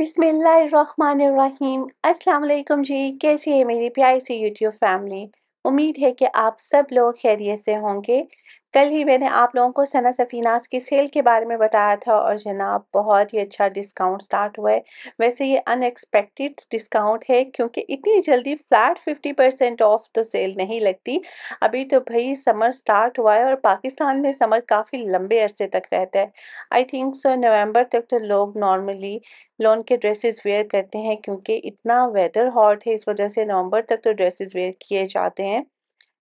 बिसमीम अस्सलाम जी कैसी है मेरी प्यारी सी यूट्यूब फैमिली उम्मीद है कि आप सब लोग खैरियत से होंगे कल ही मैंने आप लोगों को सना सफीनास की सेल के बारे में बताया था और जनाब बहुत ही अच्छा डिस्काउंट स्टार्ट हुआ है वैसे ये अनएक्सपेक्टेड डिस्काउंट है क्योंकि इतनी जल्दी फ्लैट 50 परसेंट ऑफ तो सेल नहीं लगती अभी तो भाई समर स्टार्ट हुआ है और पाकिस्तान में समर काफ़ी लंबे अरसे तक रहता है आई थिंक सो नवम्बर तक तो लोग नॉर्मली लोन के ड्रेसेस वेयर करते हैं क्योंकि इतना वेदर हॉट है इस वजह से नवंबर तक तो ड्रेसेस वेयर किए जाते हैं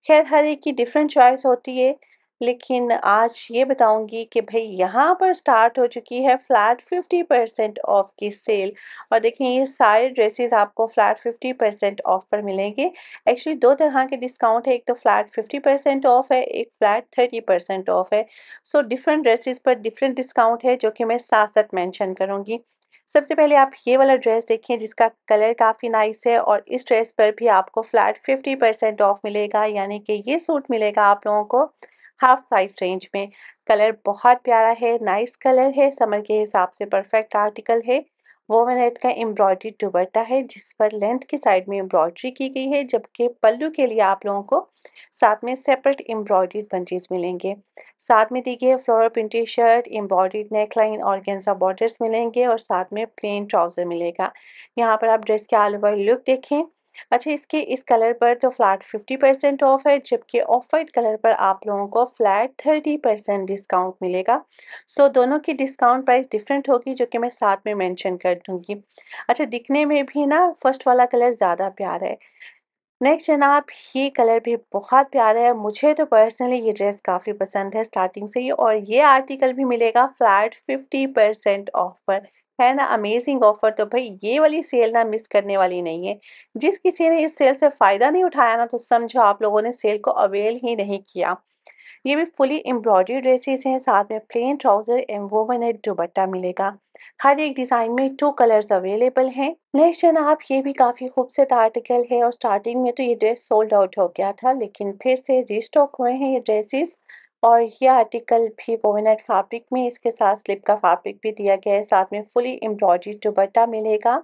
खैर हर एक की डिफरेंट चॉइस होती है लेकिन आज ये बताऊंगी कि भाई यहाँ पर स्टार्ट हो चुकी है फ्लैट 50 परसेंट ऑफ की सेल और देखें ये सारे ड्रेसेस आपको फ्लैट 50 परसेंट ऑफ पर मिलेंगे एक्चुअली दो तरह के डिस्काउंट है एक तो फ्लैट 50 परसेंट ऑफ है एक फ्लैट 30 परसेंट ऑफ है सो डिफरेंट ड्रेसेस पर डिफरेंट डिस्काउंट है जो कि मैं साथ साथ मैंशन करूँगी सबसे पहले आप ये वाला ड्रेस देखिए जिसका कलर काफ़ी नाइस है और इस ड्रेस पर भी आपको फ्लैट 50 परसेंट ऑफ मिलेगा यानी कि ये सूट मिलेगा आप लोगों को हाफ प्राइस रेंज में कलर बहुत प्यारा है नाइस कलर है समर के हिसाब से परफेक्ट आर्टिकल है वो नेट का एम्ब्रॉयडरी दुबट्टा है जिस पर लेंथ के साइड में एम्ब्रॉयडरी की गई है जबकि पल्लू के लिए आप लोगों को साथ में सेपरेट एम्ब्रॉयडरी पंचेज मिलेंगे साथ में दी गई floral printed shirt embroidered neckline और गेंजा बॉर्डर्स मिलेंगे और साथ में प्लेन ट्राउज़र मिलेगा यहाँ पर आप ड्रेस के ऑल ओवर लुक देखें अच्छा इसके इस कलर पर तो फ्लैट फिफ्टी परसेंट ऑफ है जबकि ऑफ वाइट कलर पर आप लोगों को फ्लैट थर्टी परसेंट डिस्काउंट मिलेगा सो so, दोनों की डिस्काउंट प्राइस डिफरेंट होगी जो कि मैं साथ में मेंशन कर दूंगी अच्छा दिखने में भी ना फर्स्ट वाला कलर ज़्यादा प्यारा है नेक्स्ट जनाब ये कलर भी बहुत प्यारा है मुझे तो पर्सनली ये ड्रेस काफ़ी पसंद है स्टार्टिंग से ही और ये आर्टिकल भी मिलेगा फ्लैट फिफ्टी परसेंट ऑफ पर है ना अमेजिंग ऑफर तो भाई ये वाली सेल ना मिस करने वाली नहीं है जिस किसी ने इस सेल से फ़ायदा नहीं उठाया ना तो समझो आप लोगों ने सेल को अवेल ही नहीं किया ये भी फुली एम्ब्रॉयडरी ड्रेसेस हैं साथ में प्लेन ट्राउज़र एंड वोवन है दुबट्टा मिलेगा हर एक डिज़ाइन में टू कलर्स अवेलेबल हैं नेक्स्ट आप ये भी काफ़ी खूबसूरत आर्टिकल है और स्टार्टिंग में तो ये ड्रेस सोल्ड आउट हो गया था लेकिन फिर से रिस्टॉक हुए हैं ये ड्रेसेस और ये आर्टिकल भी वोविनेट फैब्रिक में इसके साथ स्लिप का फैब्रिक भी दिया गया है साथ में फुली एम्ब्रॉयडरी दुबट्टा मिलेगा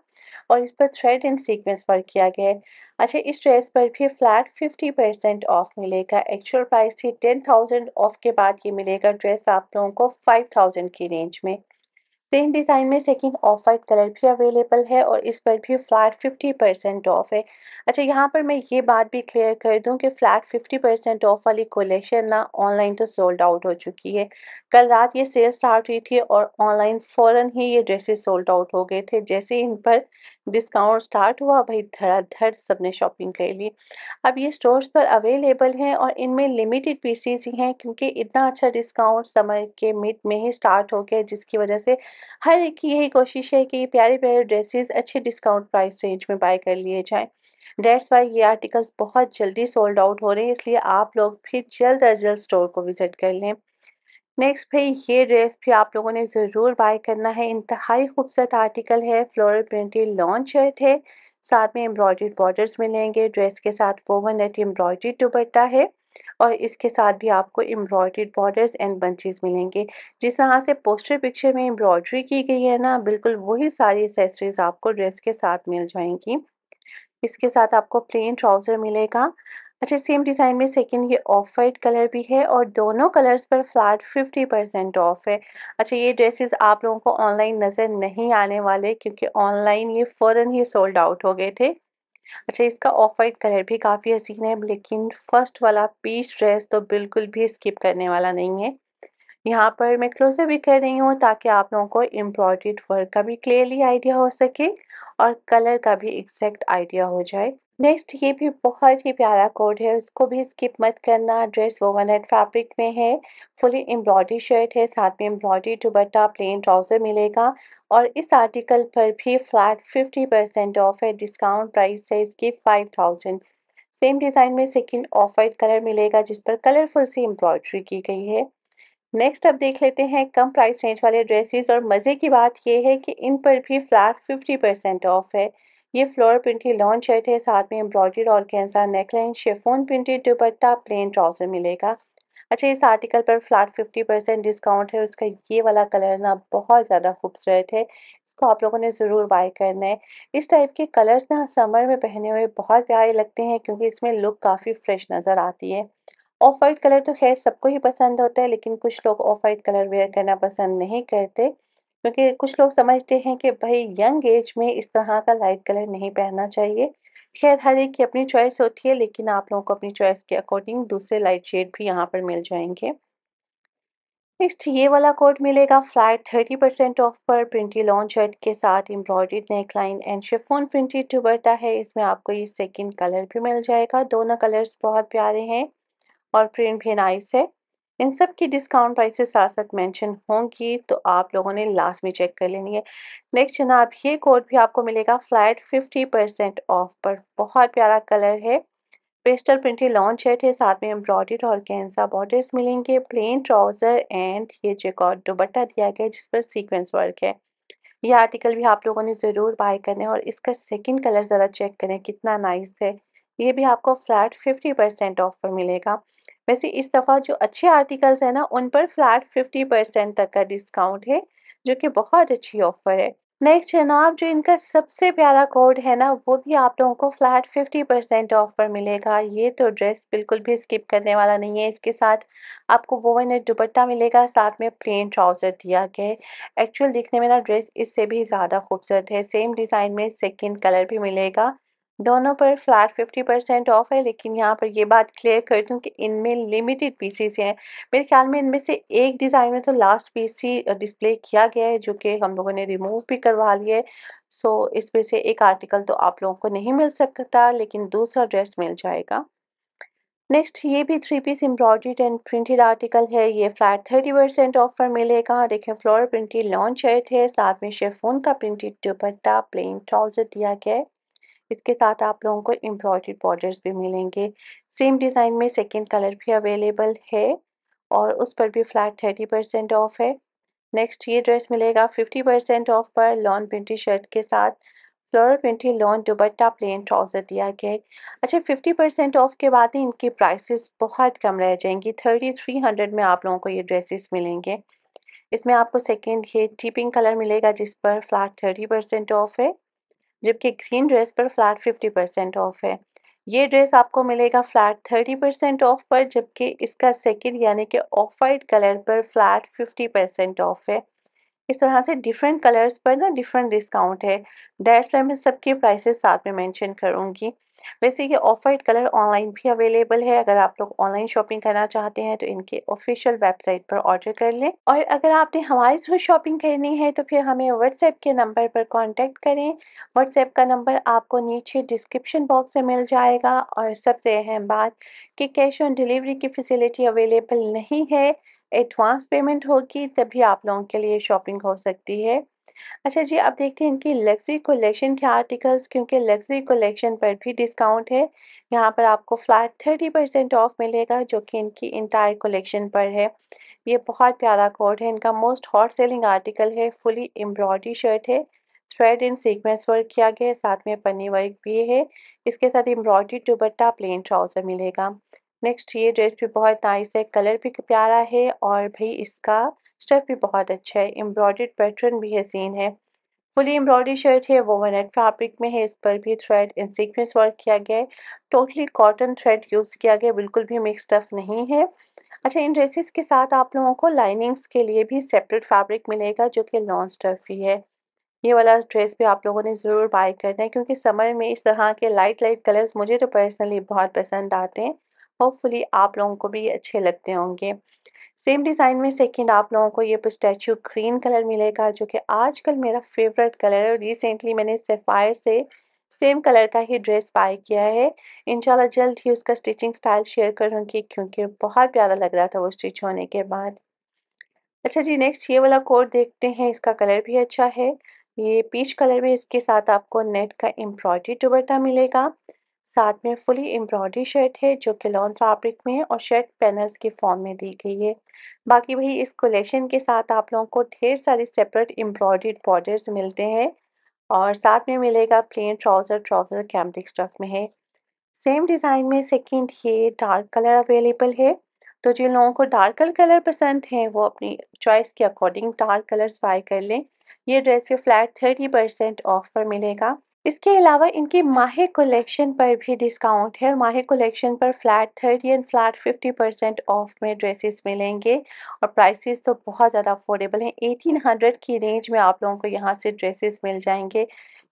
और इस पर थ्रेड एंड सीक्वेंस वर्क किया गया है अच्छा इस ड्रेस पर भी फ्लैट फिफ्टी परसेंट ऑफ मिलेगा एक्चुअल प्राइस थी टेन थाउजेंड ऑफ के बाद ये मिलेगा ड्रेस आप लोगों को फाइव थाउजेंड की रेंज में सेम डिज़ाइन में सेकेंड ऑफ वाइट कलर भी अवेलेबल है और इस पर भी फ्लैट फिफ्टी परसेंट ऑफ है अच्छा यहाँ पर मैं ये बात भी क्लियर कर दूँ कि फ्लैट फिफ्टी परसेंट ऑफ वाली कोलेक्शन ना ऑनलाइन तो सोल्ड आउट हो चुकी है कल रात ये सेल स्टार्ट हुई थी और ऑनलाइन फ़ौरन ही ये ड्रेसेस सोल्ड आउट हो गए थे जैसे इन पर डिस्काउंट स्टार्ट हुआ भाई धड़ाधड़ सबने शॉपिंग कर ली अब ये स्टोर्स पर अवेलेबल हैं और इनमें लिमिटेड पीसीज ही हैं क्योंकि इतना अच्छा डिस्काउंट समर के मिड में ही स्टार्ट हो गया जिसकी वजह से हर एक की यही कोशिश है कि ये प्यारे प्यारे ड्रेसेस अच्छे डिस्काउंट प्राइस रेंज में बाय कर लिए जाएँ डेट्स वाई ये आर्टिकल्स बहुत जल्दी सोल्ड आउट हो रहे हैं इसलिए आप लोग भी जल्द अज जल्द स्टोर को विज़िट कर लें नेक्स्ट भाई ये ड्रेस भी आप लोगों ने ज़रूर बाय करना है इंतहाई खूबसूरत आर्टिकल है फ्लोरल प्रिंटेड लॉन्च शर्ट है साथ में एम्ब्रॉयड बॉर्डर्स मिलेंगे ड्रेस के साथ वोवन नेट एम्ब्रॉयड्री दुपट्टा है और इसके साथ भी आपको एम्ब्रॉयड्रीड बॉर्डर्स एंड बंचेस मिलेंगे जिस तरह से पोस्टर पिक्चर में एम्ब्रॉयड्री की गई है ना बिल्कुल वही सारी एसेसरीज आपको ड्रेस के साथ मिल जाएंगी इसके साथ आपको प्लेन ट्राउज़र मिलेगा अच्छा सेम डिज़ाइन में सेकंड ये ऑफ वाइट कलर भी है और दोनों कलर्स पर फ्लैट फिफ्टी परसेंट ऑफ है अच्छा ये ड्रेसेस आप लोगों को ऑनलाइन नज़र नहीं आने वाले क्योंकि ऑनलाइन ये फ़ौरन ही सोल्ड आउट हो गए थे अच्छा इसका ऑफ वाइट कलर भी काफ़ी हसीन है लेकिन फर्स्ट वाला पीस ड्रेस तो बिल्कुल भी स्किप करने वाला नहीं है यहाँ पर मैं क्लोजर भी कर रही हूँ ताकि आप लोगों को एम्ब्रॉयड वर्क का भी क्लियरली आइडिया हो सके और कलर का भी एग्जैक्ट आइडिया हो जाए नेक्स्ट ये भी बहुत ही प्यारा कोड है उसको भी स्किप मत करना ड्रेस वोवन हेड फैब्रिक में है फुली एम्ब्रॉयडरी शर्ट है साथ में एम्ब्रॉयडरी दुबट्टा प्लेन ट्राउज़र मिलेगा और इस आर्टिकल पर भी फ्लैट फिफ्टी परसेंट ऑफ है डिस्काउंट प्राइस है इसकी फाइव थाउजेंड सेम डिज़ाइन में सेकेंड ऑफ वाइट कलर मिलेगा जिस पर कलरफुल सी एम्ब्रॉयडरी की गई है नेक्स्ट अब देख लेते हैं कम प्राइस रेंज वाले ड्रेसेस और मज़े की बात यह है कि इन पर भी फ्लैट फिफ्टी परसेंट ऑफ है ये फ्लोर प्रिंटेड लॉन्च शर्ट है साथ में एम्ब्रॉयड और कैंसा neckline chiffon printed dupatta plain trouser मिलेगा अच्छा इस आर्टिकल पर फ्लैट फिफ्टी परसेंट डिस्काउंट है उसका ये वाला कलर ना बहुत ज़्यादा खूबसूरत है इसको आप लोगों ने ज़रूर बाय करना है इस टाइप के कलर्स ना समर में पहने हुए बहुत प्यारे लगते हैं क्योंकि इसमें लुक काफ़ी फ्रेश नज़र आती है ऑफ वाइट कलर तो खैर सबको ही पसंद होता है लेकिन कुछ लोग ऑफ वाइट कलर वेयर करना पसंद नहीं करते क्योंकि कुछ लोग समझते हैं कि भाई यंग एज में इस तरह का लाइट कलर नहीं पहनना चाहिए खैर हर एक की अपनी चॉइस होती है लेकिन आप लोगों को अपनी चॉइस के अकॉर्डिंग दूसरे लाइट शेड भी यहाँ पर मिल जाएंगे नेक्स्ट ये वाला कोड मिलेगा फ्लैट थर्टी परसेंट ऑफ पर प्रिंटी लॉन्ग शर्ट के साथ embroidered neckline and chiffon printed dupatta है इसमें आपको ये सेकंड कलर भी मिल जाएगा दोनों कलर्स बहुत प्यारे हैं और प्रिंट भी नाइस है इन सब की डिस्काउंट प्राइसेस साथ साथ मेंशन होंगी तो आप लोगों ने लास्ट में चेक कर लेनी है नेक्स्ट जनाब ये कोड भी आपको मिलेगा फ्लैट फिफ्टी परसेंट ऑफ पर बहुत प्यारा कलर है पेस्टल प्रिंटेड लॉन्च शर्ट है साथ में एम्ब्रॉयड और कैंसा बॉर्डर्स मिलेंगे प्लेन ट्राउज़र एंड ये जेकॉट दुपट्टा दिया गया है जिस पर सीक्वेंस वर्क है यह आर्टिकल भी आप लोगों ने ज़रूर बाय करने और इसका सेकंड कलर ज़रा चेक करें कितना नाइस है ये भी आपको फ्लैट फिफ्टी परसेंट ऑफ पर मिलेगा वैसे इस दफ़ा जो अच्छे आर्टिकल्स हैं ना उन पर फ्लैट फिफ्टी परसेंट तक का डिस्काउंट है जो कि बहुत अच्छी ऑफर है नेक्स्ट जनाब जो इनका सबसे प्यारा कोड है ना वो भी आप लोगों को फ्लैट फिफ्टी परसेंट ऑफ पर मिलेगा ये तो ड्रेस बिल्कुल भी स्किप करने वाला नहीं है इसके साथ आपको वोवन दुपट्टा मिलेगा साथ में प्लेन ट्राउज़र दिया गया है एक्चुअल दिखने में ना ड्रेस इससे भी ज़्यादा खूबसूरत है सेम डिज़ाइन में सेकेंड कलर भी मिलेगा दोनों पर फ्लैट फिफ्टी परसेंट ऑफ है लेकिन यहाँ पर ये बात क्लियर कर दूँ कि इनमें लिमिटेड पीसीस हैं मेरे ख्याल में इनमें से एक डिज़ाइन में तो लास्ट पीस ही डिस्प्ले किया गया है जो कि हम लोगों ने रिमूव भी करवा लिया है सो इसमें से एक आर्टिकल तो आप लोगों को नहीं मिल सकता लेकिन दूसरा ड्रेस मिल जाएगा नेक्स्ट ये भी three piece embroidered and printed article है ये फ्लैट थर्टी परसेंट ऑफर मिलेगा देखें फ्लोर प्रिंटेड लॉन्च शर्ट है साथ में शेफोन का प्रिंटेड दुपट्टा प्लेन ट्राउजर दिया गया है इसके साथ आप लोगों को एम्ब्रॉयड्री बॉर्डर्स भी मिलेंगे सेम डिज़ाइन में सेकेंड कलर भी अवेलेबल है और उस पर भी फ्लैट थर्टी परसेंट ऑफ है नेक्स्ट ये ड्रेस मिलेगा फिफ्टी परसेंट ऑफ पर लॉन्ग प्रिंटी शर्ट के साथ floral printed lawn dupatta plain trouser दिया गया है अच्छा फिफ्टी परसेंट ऑफ के बाद ही इनकी प्राइसेस बहुत कम रह जाएंगी थर्टी थ्री हंड्रेड में आप लोगों को ये ड्रेसेस मिलेंगे इसमें आपको सेकेंड ये टीपिंग कलर मिलेगा जिस पर फ्लैट थर्टी परसेंट ऑफ है जबकि ग्रीन ड्रेस पर फ्लैट फिफ्टी परसेंट ऑफ है ये ड्रेस आपको मिलेगा फ्लैट थर्टी परसेंट ऑफ पर जबकि इसका सेकेंड यानी कि ऑफ वाइट कलर पर फ्लैट फिफ्टी परसेंट ऑफ है इस तरह से डिफरेंट कलर्स पर ना डिफरेंट डिस्काउंट है डेट्स मैं सबके प्राइसेस साथ में मेंशन करूँगी वैसे ये ऑफ वाइट कलर ऑनलाइन भी अवेलेबल है अगर आप लोग ऑनलाइन शॉपिंग करना चाहते हैं तो इनके ऑफिशियल वेबसाइट पर ऑर्डर कर लें और अगर आपने हमारे थ्रू शॉपिंग करनी है तो फिर हमें व्हाट्सएप के नंबर पर कॉन्टेक्ट करें व्हाट्सएप का नंबर आपको नीचे डिस्क्रिप्शन बॉक्स में मिल जाएगा और सबसे अहम बात कि कैश ऑन डिलीवरी की फैसिलिटी अवेलेबल नहीं है एडवांस पेमेंट होगी तभी आप लोगों के लिए शॉपिंग हो सकती है अच्छा जी अब देखते हैं इनकी लग्जरी कलेक्शन के आर्टिकल्स क्योंकि लग्जरी कलेक्शन पर भी डिस्काउंट है यहाँ पर आपको फ्लैट थर्टी परसेंट ऑफ मिलेगा जो कि इनकी इंटायर कलेक्शन पर है ये बहुत प्यारा कोड है इनका मोस्ट हॉट सेलिंग आर्टिकल है फुली एम्ब्रॉयडरी शर्ट है थ्रेड इन सीक्वेंस वर्क किया गया है साथ में पन्नी वर्क भी है इसके साथ एम्ब्रॉयडरी दुपट्टा प्लेन ट्राउज़र मिलेगा नेक्स्ट ये ड्रेस भी बहुत नाइस है कलर भी प्यारा है और भाई इसका स्टफ़ भी बहुत अच्छा है एम्ब्रॉयड पैटर्न भी हसीन है फुली एम्ब्रॉयडरी शर्ट है वो वन फैब्रिक में है इस पर भी थ्रेड इन सीक्वेंस वर्क किया गया है टोटली कॉटन थ्रेड यूज़ किया गया बिल्कुल भी मिक्स स्टफ नहीं है अच्छा इन ड्रेसेस के साथ आप लोगों को लाइनिंग्स के लिए भी सेपरेट फैब्रिक मिलेगा जो कि लॉन्ग स्टफ ही है ये वाला ड्रेस भी आप लोगों ने ज़रूर बाय करना है क्योंकि समर में इस तरह के लाइट लाइट कलर्स मुझे तो पर्सनली बहुत पसंद आते हैं होपफुली आप लोगों को भी अच्छे लगते होंगे सेम डिज़ाइन में सेकंड आप लोगों को ये पिस्टैचू ग्रीन कलर मिलेगा जो कि आजकल मेरा फेवरेट कलर है रिसेंटली मैंने सेफायर से सेम कलर का ही ड्रेस बाय किया है इनशाला जल्द ही उसका स्टिचिंग स्टाइल शेयर करूँगी क्योंकि बहुत प्यारा लग रहा था वो स्टिच होने के बाद अच्छा जी नेक्स्ट ये वाला कोट देखते हैं इसका कलर भी अच्छा है ये पीच कलर में इसके साथ आपको नेट का एम्ब्रॉयडरी दुबट्टा मिलेगा साथ में फुली एम्ब्रॉयडरी शर्ट है जो कि लॉन फैब्रिक में है और शर्ट पैनल्स के फॉर्म में दी गई है बाकी वही इस कलेक्शन के साथ आप लोगों को ढेर सारे सेपरेट एम्ब्रॉयड बॉर्डर्स मिलते हैं और साथ में मिलेगा plain trouser trouser cambric stuff में है सेम डिज़ाइन में सेकेंड ये डार्क कलर अवेलेबल है तो जिन लोगों को डार्क कलर पसंद हैं वो अपनी चॉइस के अकॉर्डिंग डार्क कलर्स बाय कर लें ये ड्रेस पे फ्लैट थर्टी परसेंट ऑफ पर मिलेगा इसके अलावा इनकी माहे कलेक्शन पर भी डिस्काउंट है माहे कलेक्शन पर flat thirty and flat fifty percent off में ड्रेसेस मिलेंगे और प्राइसेस तो बहुत ज़्यादा अफोर्डेबल हैं एटीन हंड्रेड की रेंज में आप लोगों को यहाँ से ड्रेसेस मिल जाएंगे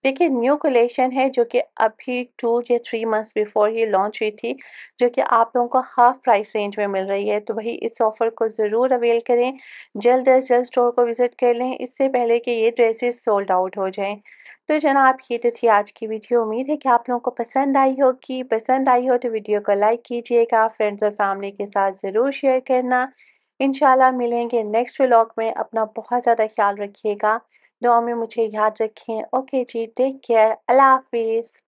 देखिए न्यू कलेक्शन है जो कि अभी टू या थ्री मंथ्स बिफोर ही लॉन्च हुई थी जो कि आप लोगों को हाफ प्राइस रेंज में मिल रही है तो वही इस ऑफ़र को ज़रूर अवेल करें जल्द अज जल्द स्टोर को विज़िट कर लें इससे पहले कि ये ड्रेसेस सोल्ड आउट हो जाएँ तो जनाब ये तो थी आज की वीडियो उम्मीद है कि आप लोगों को पसंद आई होगी पसंद आई हो तो वीडियो को लाइक कीजिएगा फ्रेंड्स और फैमिली के साथ ज़रूर शेयर करना इन मिलेंगे नेक्स्ट व्लॉग में अपना बहुत ज़्यादा ख्याल रखिएगा दुआ में मुझे याद रखें ओके जी टेक केयर अल्लाह हाफिज़